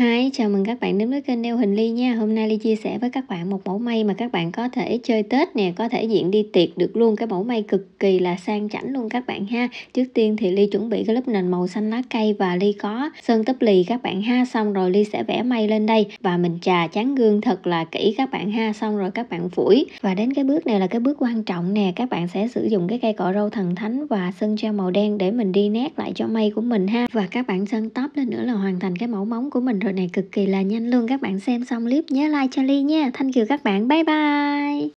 Hi, chào mừng các bạn đến với kênh Neo Hình Ly nha Hôm nay Ly chia sẻ với các bạn một mẫu may mà các bạn có thể chơi Tết nè Có thể diện đi tiệc được luôn Cái mẫu may cực kỳ là sang chảnh luôn các bạn ha Trước tiên thì Ly chuẩn bị cái lớp nền màu xanh lá cây Và Ly có sơn tấp lì các bạn ha Xong rồi Ly sẽ vẽ may lên đây Và mình trà chán gương thật là kỹ các bạn ha Xong rồi các bạn phủi Và đến cái bước này là cái bước quan trọng nè Các bạn sẽ sử dụng cái cây cọ râu thần thánh Và sơn treo màu đen để mình đi nét lại cho may của mình ha Và các bạn sơn tóc lên nữa là hoàn thành cái mẫu móng của mình rồi này cực kỳ là nhanh luôn các bạn xem xong clip nhớ like cho Ly nha. Thanh Kiều các bạn. Bye bye.